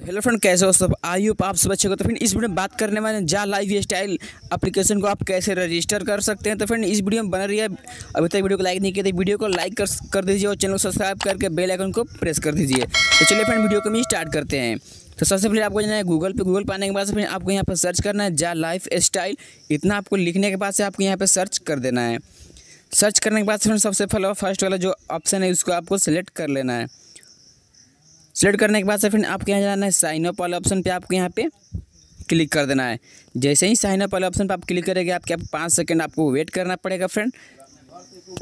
तो hello friend कैसे हो सब आई होप आप सब अच्छे को तो फिर इस वीडियो में बात करने वाले जा लाइव स्टाइल अपलीकेशन को आप कैसे रजिस्टर कर सकते हैं तो फ्रेंड इस वीडियो में बन रही है अभी तक वीडियो को लाइक नहीं किया तो वीडियो को लाइक कर, कर दीजिए और चैनल को सब्सक्राइब करके बेल आइकन को प्रेस कर दीजिए तो चलिए फ्रेंड वीडियो को हम स्टार्ट करते हैं तो सबसे पहले आपको जाना है गूगल पे गूगल पर आने के बाद फिर आपको यहाँ पर सर्च करना है जा लाइफ स्टाइल इतना आपको लिखने के बाद से आपको यहाँ पर सर्च कर देना है सर्च करने के बाद फिर सबसे पहले फर्स्ट वाला जो ऑप्शन है उसको आपको सेलेक्ट कर लेना है सेलेक्ट करने के बाद से फिर आपके यहाँ जाना है साइन अप वाले ऑप्शन पे आपको यहाँ पे क्लिक कर देना है जैसे ही साइन अप वाले ऑप्शन पर आप क्लिक करेंगे आपके आप पाँच सेकेंड आपको वेट करना पड़ेगा फ्रेंड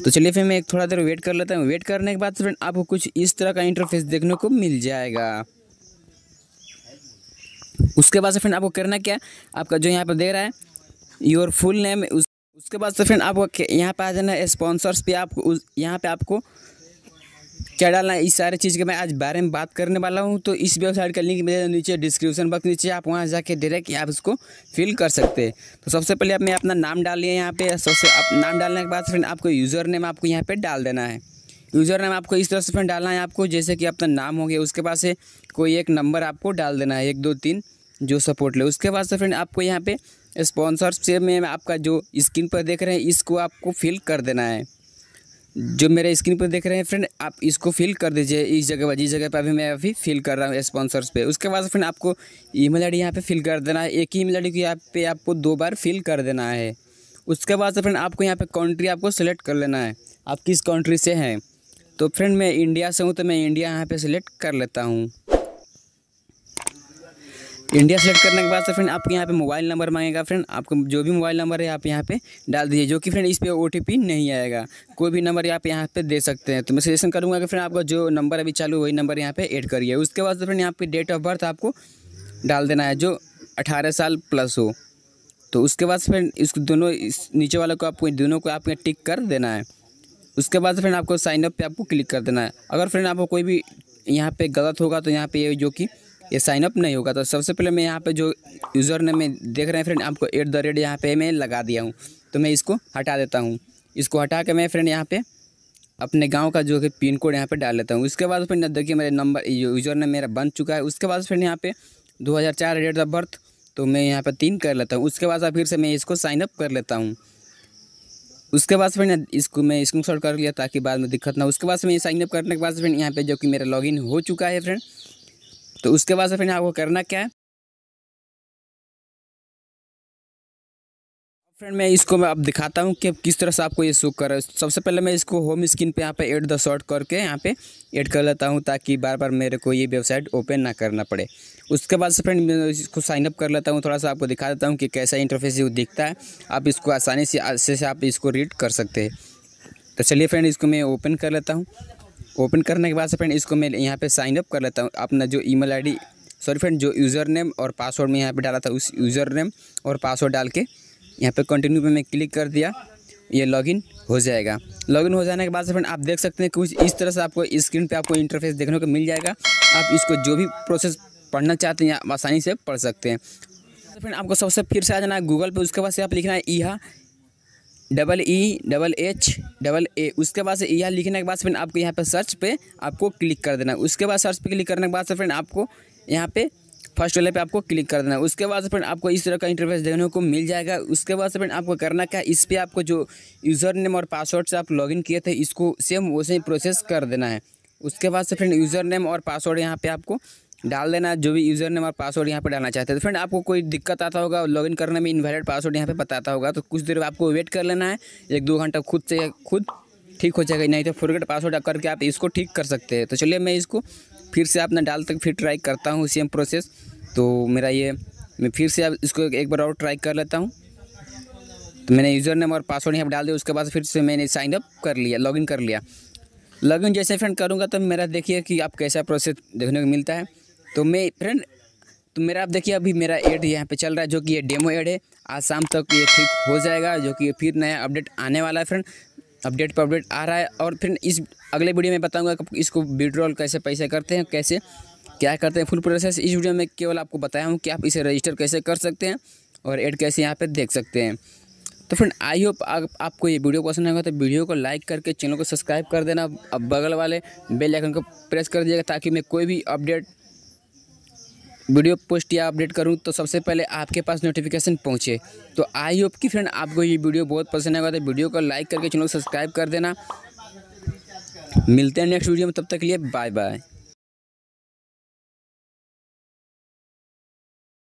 तो चलिए फिर मैं एक थोड़ा देर वेट कर लेता हूँ वेट करने के बाद फ्रेंड आपको कुछ इस तरह का इंटरफेस देखने को मिल जाएगा उसके बाद से फ्रेंड आपको करना क्या आपका जो यहाँ पर दे रहा है योर फुल नेम उसके बाद से फ्रेंड आपको यहाँ पर आ जाना है स्पॉन्सर्स पे आपको उस यहाँ पे आपको क्या डालना है इस सारे चीज़ के मैं आज बारे में बात करने वाला हूँ तो इस वेबसाइट का लिंक मेरे नीचे डिस्क्रिप्शन बॉक्स नीचे आप वहाँ जाके डायरेक्ट आप इसको फिल कर सकते हैं तो सबसे पहले आप मैं अपना नाम डाल लिया यहाँ पे सबसे आप नाम डालने के बाद फ्रेंड आपको यूज़र नेम आपको यहाँ पर डाल देना है यूज़र नेम आपको इस तरह से फ्रेंड डालना है आपको जैसे कि अपना नाम हो गया उसके पास से कोई एक नंबर आपको डाल देना है एक दो तीन जो सपोर्ट ले उसके बाद से फ्रेंड आपको यहाँ पे स्पॉन्सरशिप में आपका जो स्क्रीन पर देख रहे हैं इसको आपको फिल कर देना है जो मेरे स्क्रीन पर देख रहे हैं फ्रेंड आप इसको फिल कर दीजिए इस जगह पर जिस जगह पर अभी मैं अभी फिल कर रहा हूँ स्पॉन्सर्स पे उसके बाद फ्रेंड आपको ईमेल आईडी यहाँ पे फिल कर देना है एक ही ईमेल आईडी को यहाँ पे आपको दो बार फिल कर देना है उसके बाद फ्रेंड आपको यहाँ पे कंट्री आपको सेलेक्ट कर लेना है आप किस कंट्री से हैं तो फ्रेंड मैं इंडिया से हूँ तो मैं इंडिया यहाँ पर सिलेक्ट कर लेता हूँ इंडिया सेलेक्ट करने के बाद सर फ्रेंड आपके यहाँ पे मोबाइल नंबर मांगेगा फ्रेंड आपको जो भी मोबाइल नंबर है आप यहाँ पे डाल दीजिए जो कि फ्रेंड इस पर ओ नहीं आएगा कोई भी नंबर आप यहाँ पे दे सकते हैं तो मैं सजेशन करूँगा कि फ्रेंड आपका जो नंबर अभी चालू वही नंबर यहाँ पे ऐड करिए उसके बाद फ्रेंड यहाँ पे डेट ऑफ बर्थ आपको डाल देना है जो अठारह साल प्लस हो तो उसके बाद फ्रेंड इस दोनों इस नीचे वाले को आपको दोनों को आपको टिक कर देना है उसके बाद फ्रेंड आपको साइन अप आपको क्लिक कर देना है अगर फ्रेंड आपको कोई भी यहाँ पर गलत होगा तो यहाँ पर ये जो कि ये साइन अप नहीं होगा तो सबसे पहले मैं यहाँ पे जो यूज़र ने मैं देख रहे हैं फ्रेंड आपको एट द रेट यहाँ पर मैं लगा दिया हूँ तो मैं इसको हटा देता हूँ इसको हटा के मैं फ्रेंड यहाँ पर अपने गांव का जो है पिन कोड यहाँ पे डाल लेता हूँ उसके बाद फिर देखिए मेरे नंबर यूज़र ने मेरा बन चुका है उसके बाद फिर यहाँ पे 2004 डेट ऑफ बर्थ तो मैं यहाँ पर तीन कर लेता हूँ उसके बाद फिर से मैं इसको साइन अप कर लेता हूँ उसके बाद फिर इसको मैं स्क्रीन कर लिया ताकि बाद में दिक्कत ना उसके बाद मैं साइनअप करने के बाद फिर यहाँ पे जो कि मेरा लॉगिन हो चुका है फ्रेंड तो उसके बाद से फिर आपको करना क्या है फ्रेंड मैं इसको मैं आप दिखाता हूँ कि किस तरह से आपको ये शो कर रहा है सबसे पहले मैं इसको होम स्क्रीन पे यहाँ पे एड द शॉर्ट करके यहाँ पे ऐड कर लेता हूँ ताकि बार बार मेरे को ये वेबसाइट ओपन ना करना पड़े उसके बाद से फ्रेंड मैं इसको साइन अप कर लेता हूँ थोड़ा सा आपको दिखा देता हूँ कि कैसा इंटरफेस ये दिखता है आप इसको आसानी से अच्छे से आप इसको रीड कर सकते हैं तो चलिए फ्रेंड इसको मैं ओपन कर लेता हूँ ओपन करने के बाद से फ्रेंड इसको मैं यहाँ पे साइन अप कर लेता हूँ अपना जो ईमेल आईडी सॉरी फ्रेंड जो यूज़र नेम और पासवर्ड में यहाँ पे डाला था उस यूज़र नेम और पासवर्ड डाल के यहाँ पे कंटिन्यू पे मैं क्लिक कर दिया ये लॉगिन हो जाएगा लॉगिन हो जाने के बाद से फ्रेंड आप देख सकते हैं कुछ इस तरह से आपको स्क्रीन पर आपको इंटरफेस देखने को मिल जाएगा आप इसको जो भी प्रोसेस पढ़ना चाहते हैं आप आसानी से पढ़ सकते हैं फ्रेंड तो आपको सबसे फिर से आ जाना है गूगल पे उसके बाद से आप लिखना है ईहा double E double H double A उसके बाद से यह लिखने के बाद फ्रेंड आपको यहाँ पे सर्च पे आपको क्लिक कर देना है उसके बाद सर्च पे क्लिक करने के बाद से फ्रेंड आपको यहाँ पे फर्स्ट वाले पे आपको क्लिक कर देना है उसके बाद फ्रेंड आपको इस तरह का इंटरफेस देखने को मिल जाएगा उसके बाद फ्रेंड आपको करना क्या इस पर आपको जो यूज़र नेम और पासवर्ड से आप लॉगिन किए थे इसको सेम वैसे ही प्रोसेस कर देना है उसके बाद से फ्रेंड यूज़र नेम और पासवर्ड यहाँ पर आपको डाल देना जो भी यूज़र नेम और पासवर्ड यहाँ पर डालना चाहते हैं तो फ्रेंड आपको कोई दिक्कत आता होगा लॉगिन करने में इनवैलिड पासवर्ड यहाँ पे बताता होगा तो कुछ देर आपको वेट कर लेना है एक दो घंटा खुद से खुद ठीक हो जाएगा नहीं तो फोरगेट पासवर्ड करके आप इसको ठीक कर सकते हैं तो चलिए मैं इसको फिर से आपने डाल तक फिर ट्राई करता हूँ सेम प्रोसेस तो मेरा ये मैं फिर से आप इसको एक बार और ट्राई कर लेता हूँ तो मैंने यूज़र नेम और पासवर्ड यहाँ पर डाल दिया उसके बाद फिर से मैंने साइन अप कर लिया लॉगिन कर लिया लॉगिन जैसे फ्रेंड करूँगा तो मेरा देखिए कि आप कैसा प्रोसेस देखने को मिलता है तो मैं फ्रेंड तो मेरा आप देखिए अभी मेरा एड यहाँ पे चल रहा है जो कि ये डेमो एड है आज शाम तक ये ठीक हो जाएगा जो कि फिर नया अपडेट आने वाला है फ्रेंड अपडेट पर अपडेट आ रहा है और फिर इस अगले वीडियो में बताऊंगा कि इसको विड्रॉल कैसे पैसे करते हैं कैसे क्या करते हैं फुल प्रोसेस इस वीडियो में केवल आपको बताया हूँ कि आप इसे रजिस्टर कैसे कर सकते हैं और एड कैसे यहाँ पर देख सकते हैं तो फ्रेंड आई होप आपको ये वीडियो पसंद आएगा तो वीडियो को लाइक करके चैनल को सब्सक्राइब कर देना अब बगल वाले बेल आइकन को प्रेस कर दिएगा ताकि मैं कोई भी अपडेट वीडियो पोस्ट या अपडेट करूँ तो सबसे पहले आपके पास नोटिफिकेशन पहुँचे तो आई होप कि फ्रेंड आपको ये वीडियो बहुत पसंद आएगा तो वीडियो को लाइक करके चैनल सब्सक्राइब कर देना मिलते हैं नेक्स्ट वीडियो में तब तक के लिए बाय बाय